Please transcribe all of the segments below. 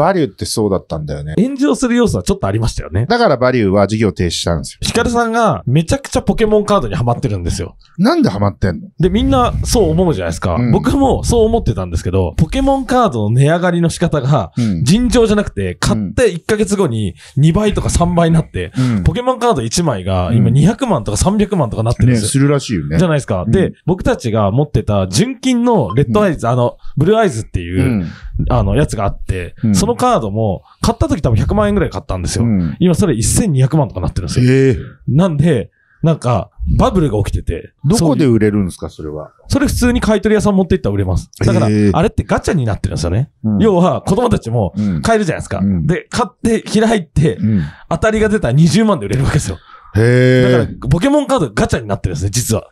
バリューってそうだったんだよね。炎上する要素はちょっとありましたよね。だからバリューは事業停止したんですよ。ヒカルさんがめちゃくちゃポケモンカードにハマってるんですよ。なんでハマってんので、みんなそう思うじゃないですか、うん。僕もそう思ってたんですけど、ポケモンカードの値上がりの仕方が、尋常じゃなくて、買って1ヶ月後に2倍とか3倍になって、うん、ポケモンカード1枚が今200万とか300万とかなってるんですよ。ね、するらしいよね。じゃないですか。で、僕たちが持ってた純金のレッドアイズ、あの、ブルーアイズっていう、あの、やつがあって、そののカードも、買った時多分100万円ぐらい買ったんですよ。うん、今それ1200万とかなってるんですよ。えー、なんで、なんか、バブルが起きてて。どこで売れるんですか、それは。それ普通に買い取り屋さん持っていったら売れます。だから、あれってガチャになってるんですよね。うん、要は、子供たちも買えるじゃないですか。うん、で、買って、開いて、当たりが出たら20万で売れるわけですよ。へだから、ポケモンカードガチャになってるんですね、実は。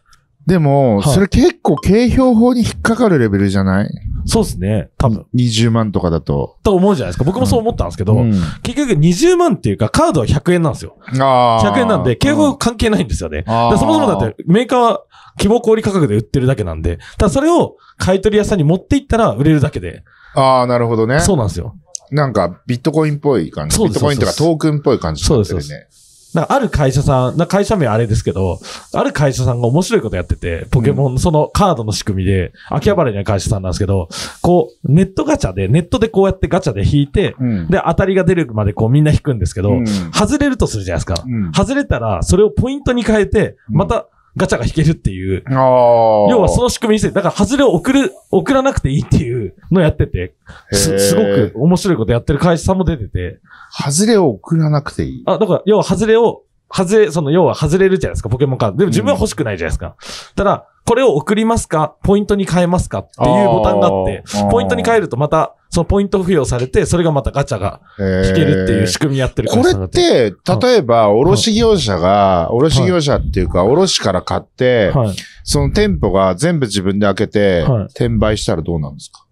でも、はいそれ結構景評法に引っかかるレベルじゃないそうですね。多分。。20万とかだと。と思うじゃないですか。僕もそう思ったんですけど、うん結局20万っていうか、カードは100円なんですよ。あ100円なんで、警報関係ないんですよね。だあそもそもだって、メーカーは希望小売価格で売ってるだけなんで、ただそれを買い取り屋さんに持っていったら売れるだけで。ああ、なるほどね。そうなんですよ。なんか、ビットコインっぽい感じ。そうビでッすトコインとかトークンっぽい感じになってるね。なんかある会社さん、な会社名あれですけど、ある会社さんが面白いことやってて、ポケモン、そのカードの仕組みで、秋葉原にある会社さんなんですけど、こう、ネットガチャで、ネットでこうやってガチャで引いて、で、当たりが出るまでこうみんな引くんですけど、外れるとするじゃないですか。外れたら、それをポイントに変えて、また、ガチャが引けるっていう。要はその仕組みにして、だから外れを送る、送らなくていいっていうのをやってて、す、すごく面白いことやってる会社さんも出てて。外れを送らなくていいあ、だから、要は外れを、外れ、その、要は外れるじゃないですか、ポケモンカード。でも自分は欲しくないじゃないですか。うん、ただ、これを送りますかポイントに変えますかっていうボタンがあって、ポイントに変えるとまた、そのポイント付与されて、それがまたガチャが引けるっていう仕組みやってるこれって、例えば、卸業者が、卸業者っていうか、卸から買って、はい、その店舗が全部自分で開けて、転売したらどうなんですか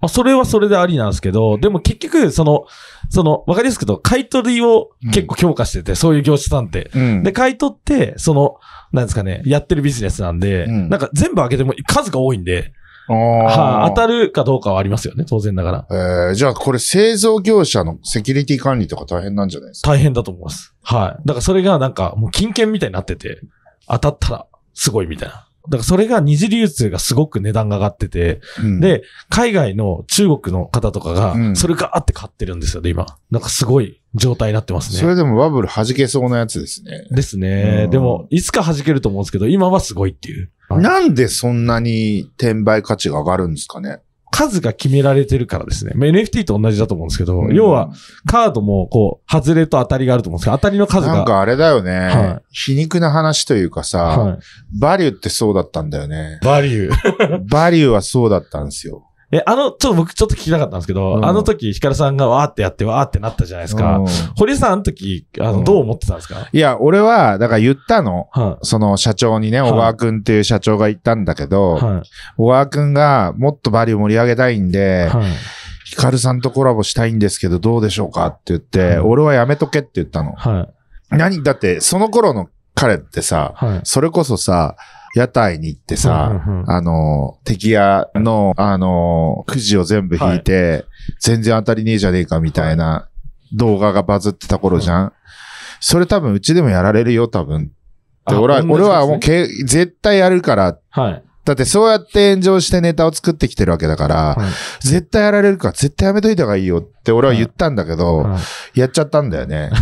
あ、それはそれでありなんですけど、でも結局、その、その、わかりやすくと、買い取りを結構強化してて、うん、そういう業者さんって、うん。で、買い取って、その、なんですかね、やってるビジネスなんで、うん、なんか全部開けても数が多いんで、はあ、当たるかどうかはありますよね、当然ながら。えー、じゃあこれ製造業者のセキュリティ管理とか大変なんじゃないですか大変だと思います。はい。だからそれがなんかもう金券みたいになってて、当たったらすごいみたいな。だからそれが二次流通がすごく値段が上がってて、うん、で、海外の中国の方とかが、それがあって買ってるんですよね、今。なんかすごい状態になってますね。それでもバブル弾けそうなやつですね。ですね。うん、でも、いつか弾けると思うんですけど、今はすごいっていう。なんでそんなに転売価値が上がるんですかね数が決められてるからですね。まあ、NFT と同じだと思うんですけど、うん、要はカードもこう、外れと当たりがあると思うんですけど、当たりの数が。なんかあれだよね。はい、皮肉な話というかさ、はい、バリューってそうだったんだよね。バリュー。バリューはそうだったんですよ。え、あの、ちょっと僕ちょっと聞きたかったんですけど、うん、あの時、ヒカルさんがわーってやって、わーってなったじゃないですか。うん、堀さん、あの時、あの、どう思ってたんですか、いや、俺は、だから言ったの。その社長にね、小川くんっていう社長が言ったんだけど、小川くんがもっとバリュー盛り上げたいんで、ヒカルさんとコラボしたいんですけど、どうでしょうかって言って、俺はやめとけって言ったの。何だって、その頃の彼ってさ、それこそさ、屋台に行ってさ、あの、敵屋の、あの、くじを全部引いて、はい、全然当たりねえじゃねえかみたいな動画がバズってた頃じゃん、はい、それ多分うちでもやられるよ、多分。で俺は、ね、俺はもうけ、絶対やるから。はい。だってそうやって炎上してネタを作ってきてるわけだから、はい、絶対やられるから絶対やめといた方がいいよって俺は言ったんだけど、やっちゃったんだよね。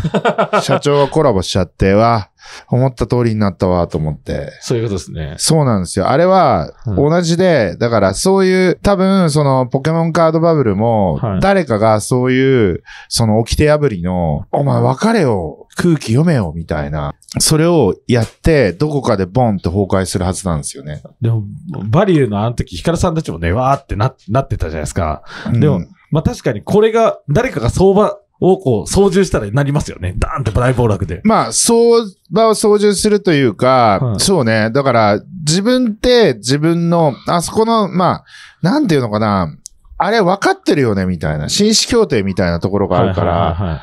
社長がコラボしちゃって、わ、思った通りになったわと思って。そういうことですね。そうなんですよ。あれは、同じで、うん、だからそういう、多分、その、ポケモンカードバブルも、誰かがそういう、その、起きて破りの、お前別れよ、空気読めよ、みたいな、それをやって、どこかでボンって崩壊するはずなんですよね。でも、バリューのあの時、ヒカルさんたちもね、わーってな、なってたじゃないですか。でも、うんまあ確かにこれが、誰かが相場をこう操縦したらなりますよね。ダーンって大暴落で。まあ、相場を操縦するというか、そうね。だから、自分って自分の、あそこの、まあ、なんていうのかな。あれ分かってるよね、みたいな。紳士協定みたいなところがあるから、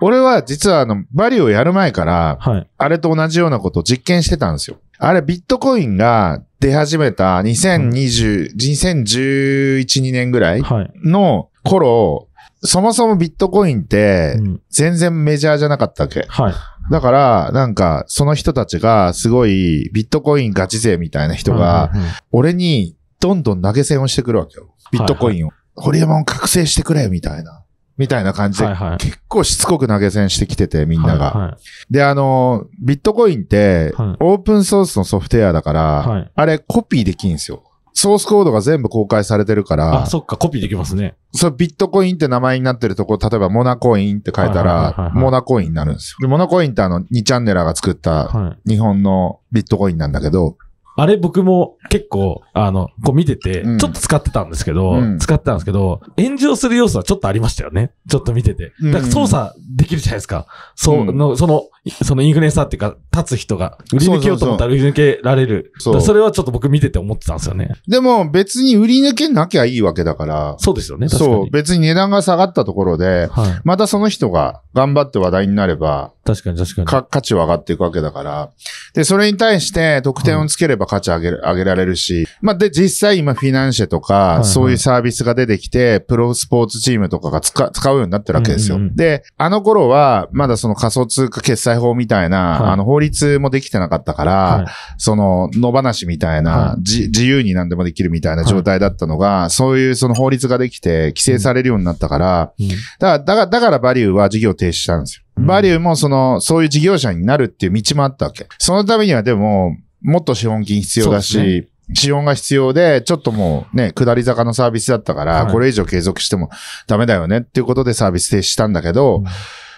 俺は実はあの、バリューをやる前から、はい、あれと同じようなことを実験してたんですよ。あれ、ビットコインが出始めた2020、うん、2011、2年ぐらいの頃、そもそもビットコインって、全然メジャーじゃなかったわけ。うん、はい。だから、なんか、その人たちが、すごい、ビットコインガチ勢みたいな人が、俺に、どんどん投げ銭をしてくるわけよ。ビットコインを。はいはい、ホリエモン覚醒してくれ、みたいな。みたいな感じで、はいはい、結構しつこく投げ銭してきてて、みんなが。はいはい、で、あの、ビットコインって、オープンソースのソフトウェアだから、はい、あれコピーできんすよ。ソースコードが全部公開されてるから。あ、そっか、コピーできますね。そう、ビットコインって名前になってるとこ、例えばモナコインって書いたら、モナコインになるんですよ。で、モナコインってあの、2チャンネルが作った日本のビットコインなんだけど、はいあれ僕も結構、あの、こう見てて、ちょっと使ってたんですけど、うん使ってたんですけど、炎上する要素はちょっとありましたよね。ちょっと見てて。だから操作できるじゃないですか。そう、んの、その、そのインフルエンサーっていうか、立つ人が、売り抜けようと思ったら売り抜けられる。そそうそれはちょっと僕見てて思ってたんですよね。でも別に売り抜けなきゃいいわけだから、そうですよね、確かそう、別に値段が下がったところで、はい。またその人が頑張って話題になれば、確かに確かに。か価値は上がっていくわけだから。で、それに対して得点をつければ価値上げ上げられるし、まあ、で、実際今フィナンシェとか、そういうサービスが出てきて、プロスポーツチームとかが使使うようになってるわけですよ、で、あの頃は、まだその仮想通貨決済法みたいな、あの法律もできてなかったから、その野放しみたいな、じ、自由に何でもできるみたいな状態だったのが、そういうその法律ができて、規制されるようになったから、うん、だから、だからバリューは事業停止したんですよ。バリューもその、そういう事業者になるっていう道もあったわけ。そのためにはでも、もっと資本金必要だし、資本が必要で、ちょっともうね、下り坂のサービスだったから、これ以上継続してもダメだよねっていうことでサービス停止したんだけど、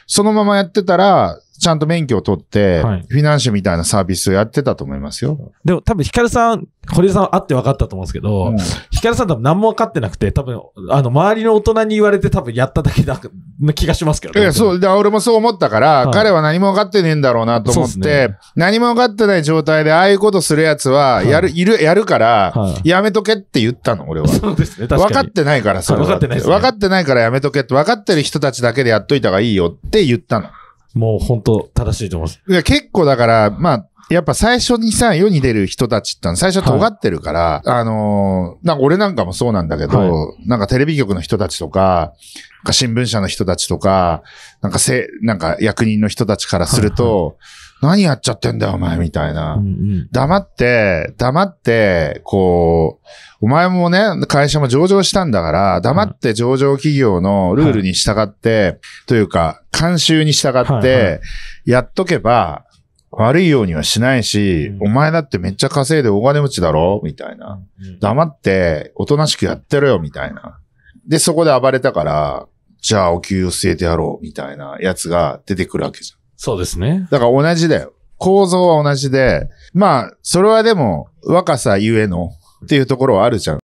そのままやってたら、ちゃんと免許を取って、はい、フィナンシェみたいなサービスをやってたと思いますよ。でも多分ヒカルさん、堀江さん会って分かったと思うんですけど、ヒカルさん多分何も分かってなくて、多分、あの、周りの大人に言われて多分やっただけだ、な気がしますけどね。いや、そう、で俺もそう思ったから、はい、彼は何も分かってねえんだろうなと思って、ね、何も分かってない状態で、ああいうことするやつは、やる、はい、いる、やるから、やめとけって言ったの、俺は。そうですね、確かに。分かってないから、それ分かってない、ね、分かってないからやめとけって、分かってる人たちだけでやっといた方がいいよって言ったの。もう本当正しいと思います。いや結構だから、まあ、やっぱ最初にさ、世に出る人たちって最初尖ってるから、はい、あのー、なんか俺なんかもそうなんだけど、はい、なんかテレビ局の人たちとか、か新聞社の人たちとか、なんかせ、なんか役人の人たちからすると、はいはい、何やっちゃってんだよ、お前、みたいな。うんうん、黙って、黙って、こう、お前もね、会社も上場したんだから、黙って上場企業のルールに従って、はい、というか、慣習に従って、やっとけば、悪いようにはしないし、うん、お前だってめっちゃ稼いで大金持ちだろみたいな。黙って、おとなしくやってろよ、みたいな。で、そこで暴れたから、じゃあお給与据えてやろう、みたいなやつが出てくるわけじゃん。そうですね。だから同じだよ。構造は同じで、まあ、それはでも、若さゆえのっていうところはあるじゃん。